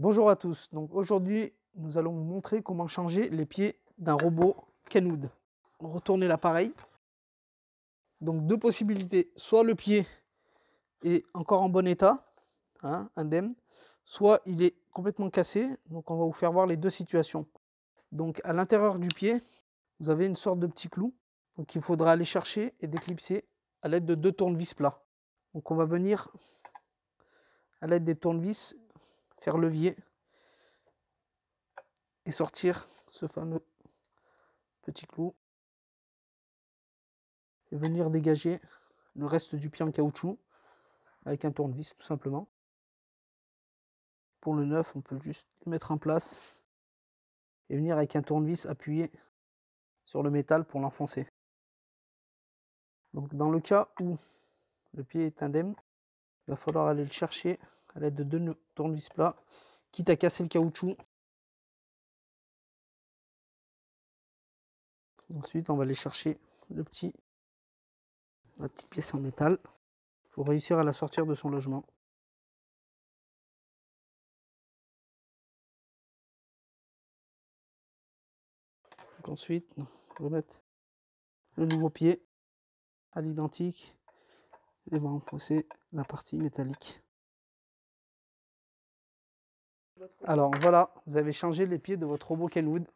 Bonjour à tous, donc aujourd'hui nous allons vous montrer comment changer les pieds d'un robot Kenwood. Retournez l'appareil. Donc deux possibilités, soit le pied est encore en bon état, hein, indemne, soit il est complètement cassé, donc on va vous faire voir les deux situations. Donc à l'intérieur du pied, vous avez une sorte de petit clou, donc il faudra aller chercher et déclipser à l'aide de deux tournevis plats. Donc on va venir à l'aide des tournevis faire levier et sortir ce fameux petit clou et venir dégager le reste du pied en caoutchouc avec un tournevis tout simplement. Pour le neuf, on peut juste le mettre en place et venir avec un tournevis appuyé sur le métal pour l'enfoncer. Donc dans le cas où le pied est indemne, il va falloir aller le chercher à l'aide de deux tournevis plats, quitte à casser le caoutchouc. Ensuite, on va aller chercher le petit, la petite pièce en métal. pour réussir à la sortir de son logement. Donc ensuite, remettre le nouveau pied à l'identique et va enfoncer la partie métallique. Alors voilà, vous avez changé les pieds de votre robot Kenwood.